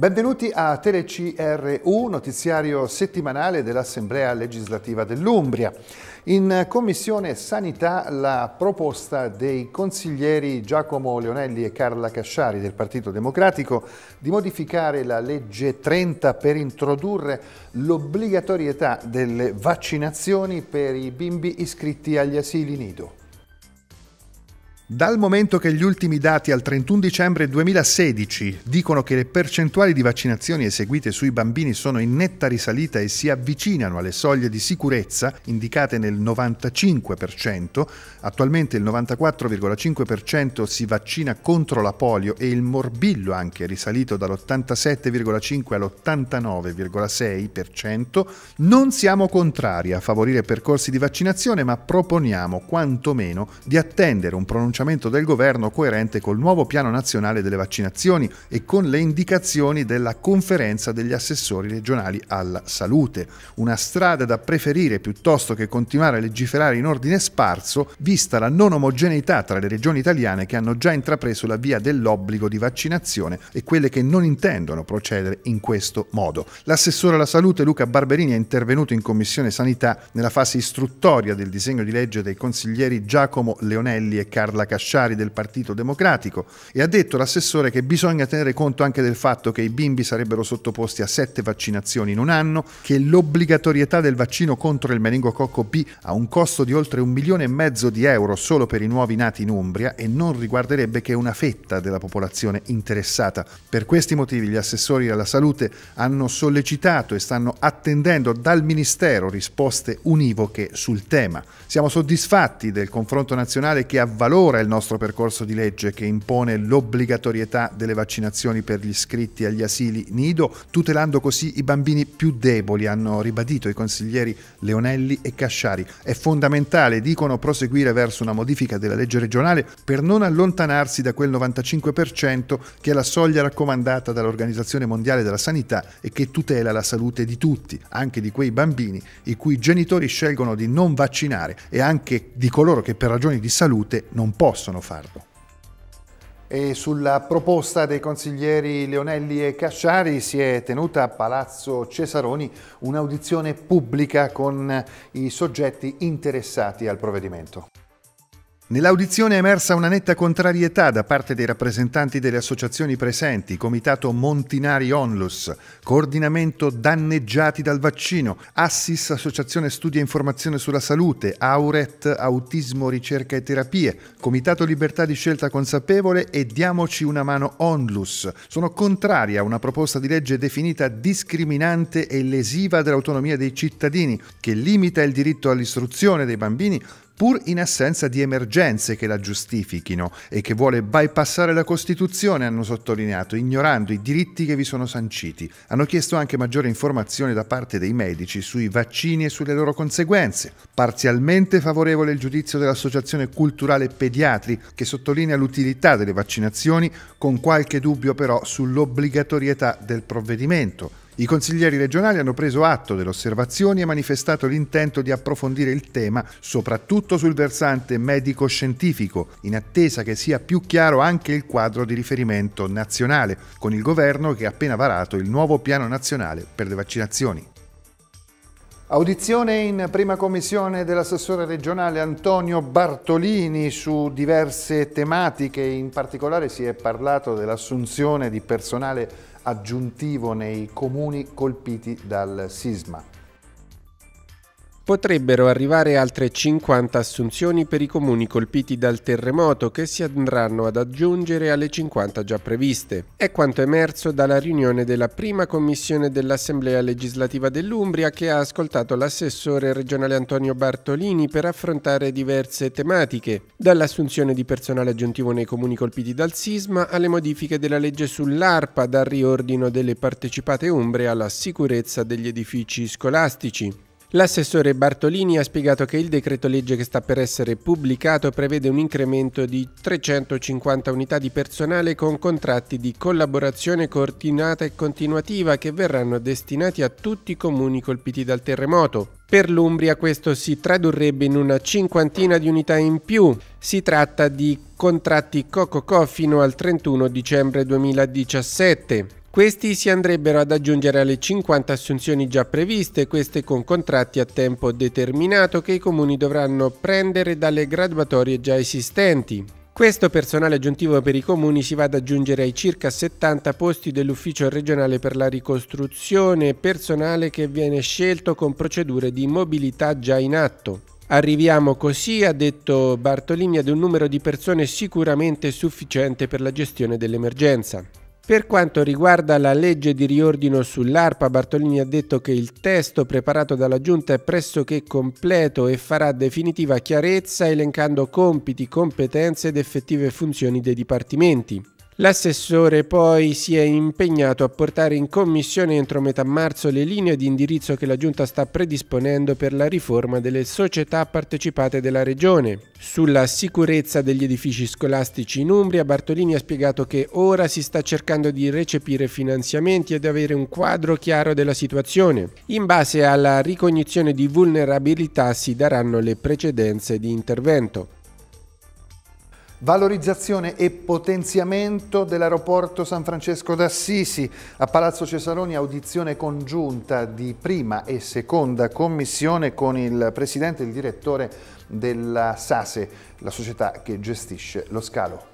Benvenuti a TeleCRU, notiziario settimanale dell'Assemblea legislativa dell'Umbria. In Commissione Sanità la proposta dei consiglieri Giacomo Leonelli e Carla Casciari del Partito Democratico di modificare la legge 30 per introdurre l'obbligatorietà delle vaccinazioni per i bimbi iscritti agli asili nido. Dal momento che gli ultimi dati al 31 dicembre 2016 dicono che le percentuali di vaccinazioni eseguite sui bambini sono in netta risalita e si avvicinano alle soglie di sicurezza indicate nel 95%, attualmente il 94,5% si vaccina contro la polio e il morbillo anche risalito dall'87,5 all'89,6%, non siamo contrari a favorire percorsi di vaccinazione ma proponiamo quantomeno di attendere un pronunciamento pronunciamento del governo coerente col nuovo piano nazionale delle vaccinazioni e con le indicazioni della conferenza degli assessori regionali alla salute. Una strada da preferire piuttosto che continuare a legiferare in ordine sparso, vista la non omogeneità tra le regioni italiane che hanno già intrapreso la via dell'obbligo di vaccinazione e quelle che non intendono procedere in questo modo. L'assessore alla salute Luca Barberini è intervenuto in Commissione Sanità nella fase istruttoria del disegno di legge dei consiglieri Giacomo Leonelli e Carla Casciari del Partito Democratico e ha detto l'assessore che bisogna tenere conto anche del fatto che i bimbi sarebbero sottoposti a sette vaccinazioni in un anno, che l'obbligatorietà del vaccino contro il meningococco B ha un costo di oltre un milione e mezzo di euro solo per i nuovi nati in Umbria e non riguarderebbe che una fetta della popolazione interessata. Per questi motivi gli assessori alla salute hanno sollecitato e stanno attendendo dal Ministero risposte univoche sul tema. Siamo soddisfatti del confronto nazionale che avvalora ancora il nostro percorso di legge che impone l'obbligatorietà delle vaccinazioni per gli iscritti agli asili nido, tutelando così i bambini più deboli, hanno ribadito i consiglieri Leonelli e Casciari. È fondamentale, dicono, proseguire verso una modifica della legge regionale per non allontanarsi da quel 95% che è la soglia raccomandata dall'Organizzazione Mondiale della Sanità e che tutela la salute di tutti, anche di quei bambini i cui genitori scelgono di non vaccinare e anche di coloro che per ragioni di salute non possono possono farlo. E sulla proposta dei consiglieri Leonelli e Casciari si è tenuta a Palazzo Cesaroni un'audizione pubblica con i soggetti interessati al provvedimento. Nell'audizione è emersa una netta contrarietà da parte dei rappresentanti delle associazioni presenti, Comitato Montinari Onlus, Coordinamento Danneggiati dal Vaccino, Assis Associazione Studi e Informazione sulla Salute, Auret Autismo Ricerca e Terapie, Comitato Libertà di Scelta Consapevole e Diamoci una mano Onlus. Sono contrari a una proposta di legge definita discriminante e lesiva dell'autonomia dei cittadini, che limita il diritto all'istruzione dei bambini pur in assenza di emergenze che la giustifichino e che vuole bypassare la Costituzione, hanno sottolineato, ignorando i diritti che vi sono sanciti. Hanno chiesto anche maggiore informazione da parte dei medici sui vaccini e sulle loro conseguenze. Parzialmente favorevole il giudizio dell'Associazione Culturale Pediatri, che sottolinea l'utilità delle vaccinazioni, con qualche dubbio però sull'obbligatorietà del provvedimento. I consiglieri regionali hanno preso atto delle osservazioni e manifestato l'intento di approfondire il tema, soprattutto sul versante medico-scientifico, in attesa che sia più chiaro anche il quadro di riferimento nazionale, con il governo che ha appena varato il nuovo piano nazionale per le vaccinazioni. Audizione in prima commissione dell'assessore regionale Antonio Bartolini su diverse tematiche, in particolare si è parlato dell'assunzione di personale aggiuntivo nei comuni colpiti dal sisma. Potrebbero arrivare altre 50 assunzioni per i comuni colpiti dal terremoto che si andranno ad aggiungere alle 50 già previste. È quanto emerso dalla riunione della prima commissione dell'Assemblea legislativa dell'Umbria che ha ascoltato l'assessore regionale Antonio Bartolini per affrontare diverse tematiche, dall'assunzione di personale aggiuntivo nei comuni colpiti dal sisma alle modifiche della legge sull'ARPA, dal riordino delle partecipate umbre alla sicurezza degli edifici scolastici. L'assessore Bartolini ha spiegato che il decreto legge che sta per essere pubblicato prevede un incremento di 350 unità di personale con contratti di collaborazione coordinata e continuativa che verranno destinati a tutti i comuni colpiti dal terremoto. Per l'Umbria questo si tradurrebbe in una cinquantina di unità in più. Si tratta di contratti COCOCO fino al 31 dicembre 2017. Questi si andrebbero ad aggiungere alle 50 assunzioni già previste, queste con contratti a tempo determinato che i comuni dovranno prendere dalle graduatorie già esistenti. Questo personale aggiuntivo per i comuni si va ad aggiungere ai circa 70 posti dell'Ufficio regionale per la ricostruzione, personale che viene scelto con procedure di mobilità già in atto. Arriviamo così, ha detto Bartolini, ad un numero di persone sicuramente sufficiente per la gestione dell'emergenza. Per quanto riguarda la legge di riordino sull'ARPA, Bartolini ha detto che il testo preparato dalla Giunta è pressoché completo e farà definitiva chiarezza elencando compiti, competenze ed effettive funzioni dei dipartimenti. L'assessore poi si è impegnato a portare in commissione entro metà marzo le linee di indirizzo che la Giunta sta predisponendo per la riforma delle società partecipate della Regione. Sulla sicurezza degli edifici scolastici in Umbria, Bartolini ha spiegato che ora si sta cercando di recepire finanziamenti ed avere un quadro chiaro della situazione. In base alla ricognizione di vulnerabilità si daranno le precedenze di intervento. Valorizzazione e potenziamento dell'aeroporto San Francesco d'Assisi. A Palazzo Cesaroni audizione congiunta di prima e seconda commissione con il presidente e il direttore della SASE, la società che gestisce lo scalo.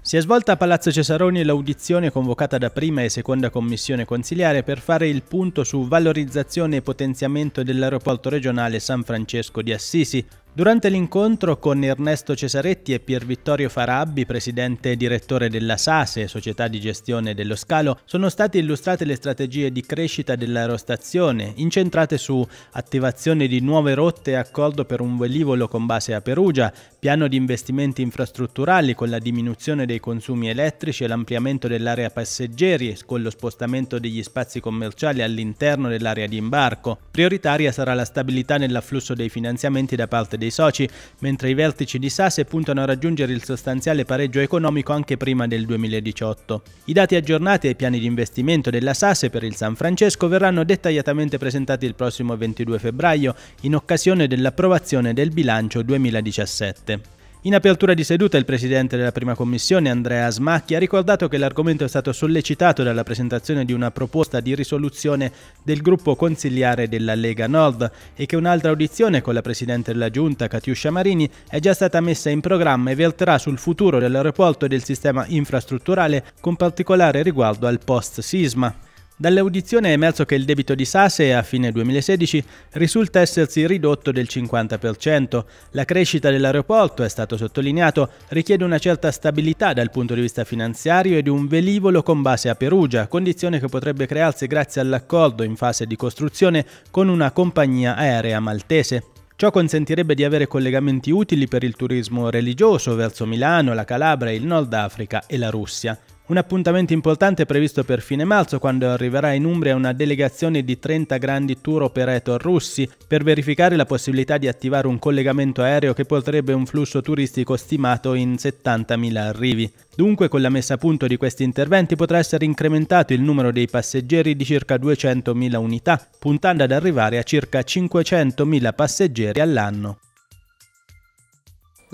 Si è svolta a Palazzo Cesaroni l'audizione convocata da prima e seconda commissione consiliare per fare il punto su valorizzazione e potenziamento dell'aeroporto regionale San Francesco di Assisi. Durante l'incontro con Ernesto Cesaretti e Pier Vittorio Farabbi, presidente e direttore della SASE, società di gestione dello scalo, sono state illustrate le strategie di crescita dell'aerostazione, incentrate su attivazione di nuove rotte e accordo per un velivolo con base a Perugia, piano di investimenti infrastrutturali con la diminuzione dei consumi elettrici e l'ampliamento dell'area passeggeri con lo spostamento degli spazi commerciali all'interno dell'area di imbarco. Prioritaria sarà la stabilità nell'afflusso dei finanziamenti da parte dei soci, mentre i vertici di Sase puntano a raggiungere il sostanziale pareggio economico anche prima del 2018. I dati aggiornati ai piani di investimento della Sase per il San Francesco verranno dettagliatamente presentati il prossimo 22 febbraio in occasione dell'approvazione del bilancio 2017. In apertura di seduta il presidente della prima commissione Andrea Smacchi ha ricordato che l'argomento è stato sollecitato dalla presentazione di una proposta di risoluzione del gruppo consigliare della Lega Nord e che un'altra audizione con la presidente della giunta Catiuscia Marini è già stata messa in programma e verterà sul futuro dell'aeroporto e del sistema infrastrutturale con particolare riguardo al post-sisma. Dall'audizione è emerso che il debito di Sase a fine 2016 risulta essersi ridotto del 50%. La crescita dell'aeroporto, è stato sottolineato, richiede una certa stabilità dal punto di vista finanziario ed un velivolo con base a Perugia, condizione che potrebbe crearsi grazie all'accordo in fase di costruzione con una compagnia aerea maltese. Ciò consentirebbe di avere collegamenti utili per il turismo religioso verso Milano, la Calabria, il Nord Africa e la Russia. Un appuntamento importante è previsto per fine marzo, quando arriverà in Umbria una delegazione di 30 grandi tour operator russi per verificare la possibilità di attivare un collegamento aereo che porterebbe un flusso turistico stimato in 70.000 arrivi. Dunque, con la messa a punto di questi interventi potrà essere incrementato il numero dei passeggeri di circa 200.000 unità, puntando ad arrivare a circa 500.000 passeggeri all'anno.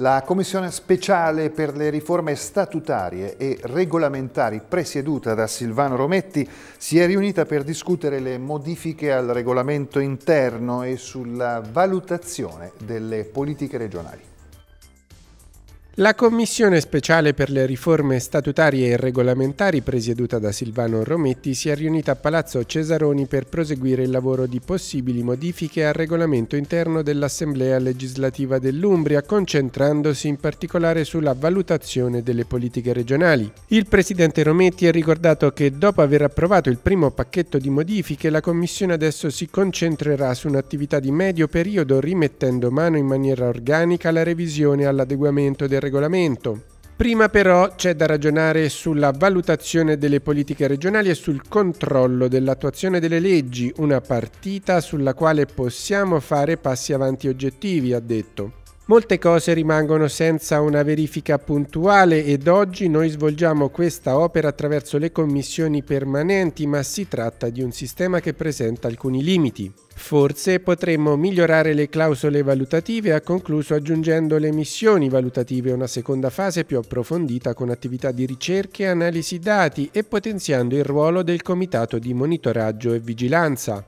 La Commissione speciale per le riforme statutarie e regolamentari presieduta da Silvano Rometti si è riunita per discutere le modifiche al regolamento interno e sulla valutazione delle politiche regionali. La Commissione speciale per le riforme statutarie e regolamentari presieduta da Silvano Rometti si è riunita a Palazzo Cesaroni per proseguire il lavoro di possibili modifiche al regolamento interno dell'Assemblea legislativa dell'Umbria, concentrandosi in particolare sulla valutazione delle politiche regionali. Il presidente Rometti ha ricordato che dopo aver approvato il primo pacchetto di modifiche, la Commissione adesso si concentrerà su un'attività di medio periodo rimettendo mano in maniera organica alla revisione e all'adeguamento del regolamento regolamento. Prima però c'è da ragionare sulla valutazione delle politiche regionali e sul controllo dell'attuazione delle leggi, una partita sulla quale possiamo fare passi avanti oggettivi, ha detto. Molte cose rimangono senza una verifica puntuale ed oggi noi svolgiamo questa opera attraverso le commissioni permanenti, ma si tratta di un sistema che presenta alcuni limiti. Forse potremmo migliorare le clausole valutative ha concluso aggiungendo le missioni valutative, una seconda fase più approfondita con attività di ricerca e analisi dati e potenziando il ruolo del comitato di monitoraggio e vigilanza.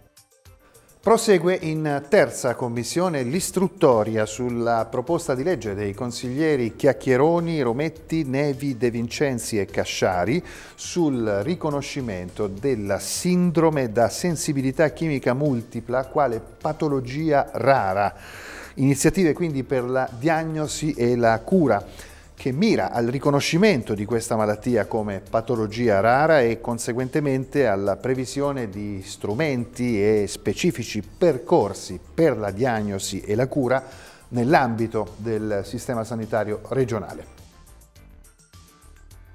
Prosegue in terza commissione l'istruttoria sulla proposta di legge dei consiglieri Chiacchieroni, Rometti, Nevi, De Vincenzi e Casciari sul riconoscimento della sindrome da sensibilità chimica multipla quale patologia rara. Iniziative quindi per la diagnosi e la cura che mira al riconoscimento di questa malattia come patologia rara e conseguentemente alla previsione di strumenti e specifici percorsi per la diagnosi e la cura nell'ambito del sistema sanitario regionale.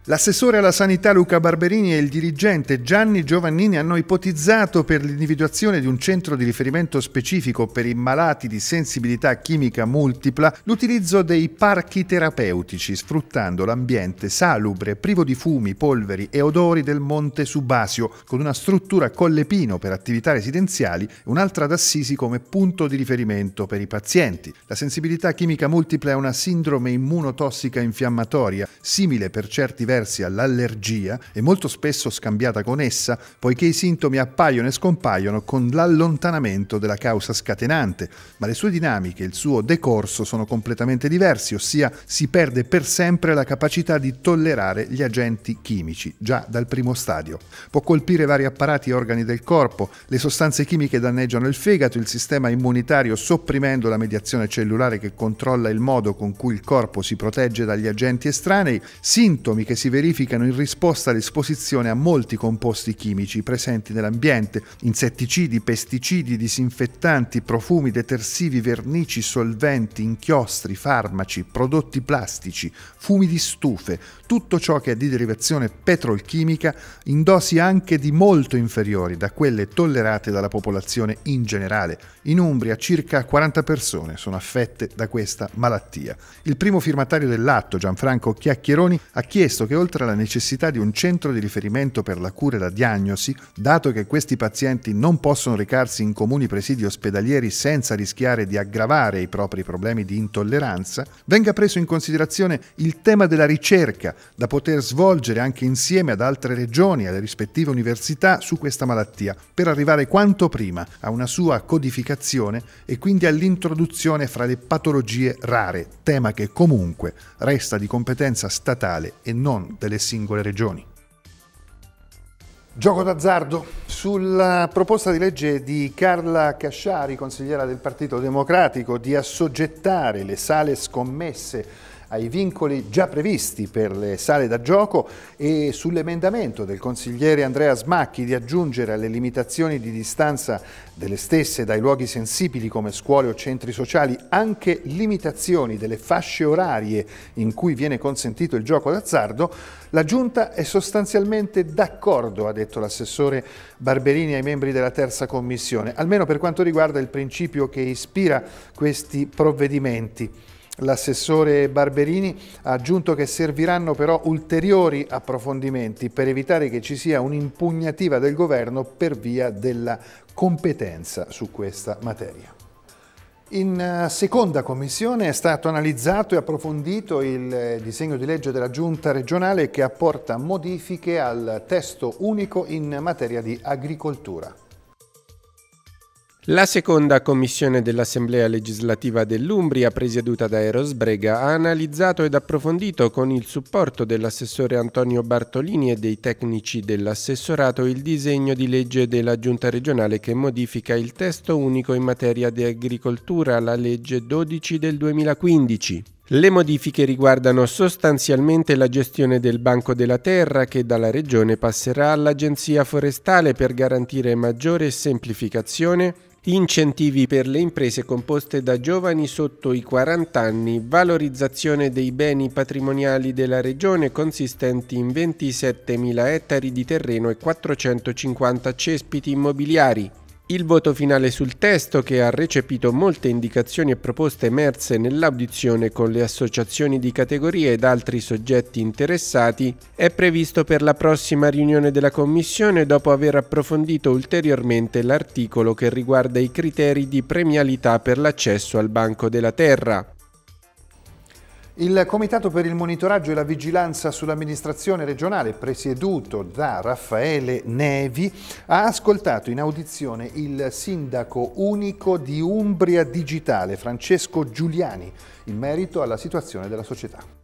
L'assessore alla sanità Luca Barberini e il dirigente Gianni Giovannini hanno ipotizzato per l'individuazione di un centro di riferimento specifico per i malati di sensibilità chimica multipla l'utilizzo dei parchi terapeutici sfruttando l'ambiente salubre, privo di fumi, polveri e odori del Monte Subasio, con una struttura collepino per attività residenziali e un'altra ad Assisi come punto di riferimento per i pazienti. La sensibilità chimica multipla è una sindrome immunotossica infiammatoria, simile per certi versi diversi all'allergia e molto spesso scambiata con essa, poiché i sintomi appaiono e scompaiono con l'allontanamento della causa scatenante, ma le sue dinamiche e il suo decorso sono completamente diversi, ossia si perde per sempre la capacità di tollerare gli agenti chimici già dal primo stadio. Può colpire vari apparati e organi del corpo, le sostanze chimiche danneggiano il fegato, il sistema immunitario sopprimendo la mediazione cellulare che controlla il modo con cui il corpo si protegge dagli agenti estranei, sintomi che si si verificano in risposta all'esposizione a molti composti chimici presenti nell'ambiente, insetticidi, pesticidi, disinfettanti, profumi, detersivi, vernici, solventi, inchiostri, farmaci, prodotti plastici, fumi di stufe, tutto ciò che è di derivazione petrolchimica in dosi anche di molto inferiori da quelle tollerate dalla popolazione in generale. In Umbria circa 40 persone sono affette da questa malattia. Il primo firmatario dell'atto, Gianfranco Chiacchieroni, ha chiesto che che oltre alla necessità di un centro di riferimento per la cura e la diagnosi, dato che questi pazienti non possono recarsi in comuni presidi ospedalieri senza rischiare di aggravare i propri problemi di intolleranza, venga preso in considerazione il tema della ricerca da poter svolgere anche insieme ad altre regioni e alle rispettive università su questa malattia, per arrivare quanto prima a una sua codificazione e quindi all'introduzione fra le patologie rare, tema che comunque resta di competenza statale e non delle singole regioni. Gioco d'azzardo. Sulla proposta di legge di Carla Casciari, consigliera del Partito Democratico, di assoggettare le sale scommesse ai vincoli già previsti per le sale da gioco e sull'emendamento del consigliere Andrea Smacchi di aggiungere alle limitazioni di distanza delle stesse dai luoghi sensibili come scuole o centri sociali anche limitazioni delle fasce orarie in cui viene consentito il gioco d'azzardo, la Giunta è sostanzialmente d'accordo, ha detto l'assessore Barberini ai membri della terza commissione, almeno per quanto riguarda il principio che ispira questi provvedimenti. L'assessore Barberini ha aggiunto che serviranno però ulteriori approfondimenti per evitare che ci sia un'impugnativa del governo per via della competenza su questa materia. In eh, seconda commissione è stato analizzato e approfondito il eh, disegno di legge della Giunta regionale che apporta modifiche al testo unico in materia di agricoltura. La seconda commissione dell'Assemblea legislativa dell'Umbria, presieduta da Eros Brega, ha analizzato ed approfondito con il supporto dell'assessore Antonio Bartolini e dei tecnici dell'assessorato il disegno di legge della Giunta regionale che modifica il testo unico in materia di agricoltura, la legge 12 del 2015. Le modifiche riguardano sostanzialmente la gestione del Banco della Terra che dalla Regione passerà all'Agenzia Forestale per garantire maggiore semplificazione, incentivi per le imprese composte da giovani sotto i 40 anni, valorizzazione dei beni patrimoniali della Regione consistenti in 27.000 ettari di terreno e 450 cespiti immobiliari, il voto finale sul testo, che ha recepito molte indicazioni e proposte emerse nell'audizione con le associazioni di categorie ed altri soggetti interessati, è previsto per la prossima riunione della Commissione dopo aver approfondito ulteriormente l'articolo che riguarda i criteri di premialità per l'accesso al Banco della Terra. Il Comitato per il monitoraggio e la vigilanza sull'amministrazione regionale, presieduto da Raffaele Nevi, ha ascoltato in audizione il sindaco unico di Umbria Digitale, Francesco Giuliani, in merito alla situazione della società.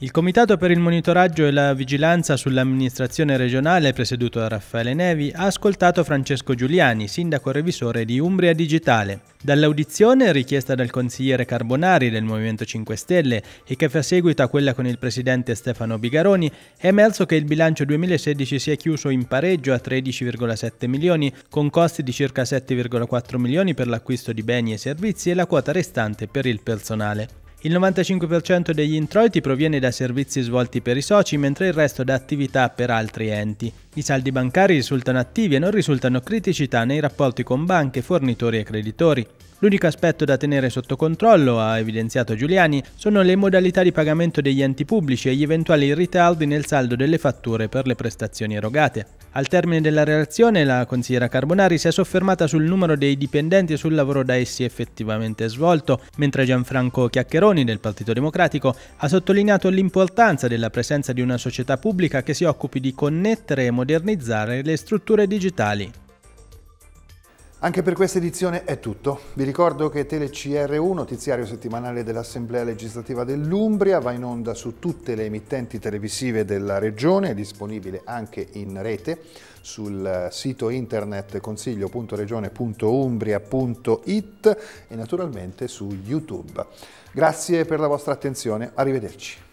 Il Comitato per il monitoraggio e la vigilanza sull'amministrazione regionale, presieduto da Raffaele Nevi, ha ascoltato Francesco Giuliani, sindaco revisore di Umbria Digitale. Dall'audizione, richiesta dal consigliere Carbonari del Movimento 5 Stelle e che fa seguito a quella con il presidente Stefano Bigaroni, è emerso che il bilancio 2016 si è chiuso in pareggio a 13,7 milioni, con costi di circa 7,4 milioni per l'acquisto di beni e servizi e la quota restante per il personale. Il 95% degli introiti proviene da servizi svolti per i soci, mentre il resto da attività per altri enti. I saldi bancari risultano attivi e non risultano criticità nei rapporti con banche, fornitori e creditori. L'unico aspetto da tenere sotto controllo, ha evidenziato Giuliani, sono le modalità di pagamento degli enti pubblici e gli eventuali ritardi nel saldo delle fatture per le prestazioni erogate. Al termine della relazione, la consigliera Carbonari si è soffermata sul numero dei dipendenti e sul lavoro da essi effettivamente svolto, mentre Gianfranco Chiaccheroni del Partito Democratico ha sottolineato l'importanza della presenza di una società pubblica che si occupi di connettere e modellare modernizzare le strutture digitali. Anche per questa edizione è tutto. Vi ricordo che TeleCR1, notiziario settimanale dell'Assemblea legislativa dell'Umbria, va in onda su tutte le emittenti televisive della regione, è disponibile anche in rete sul sito internet consiglio.regione.umbria.it e naturalmente su YouTube. Grazie per la vostra attenzione, arrivederci.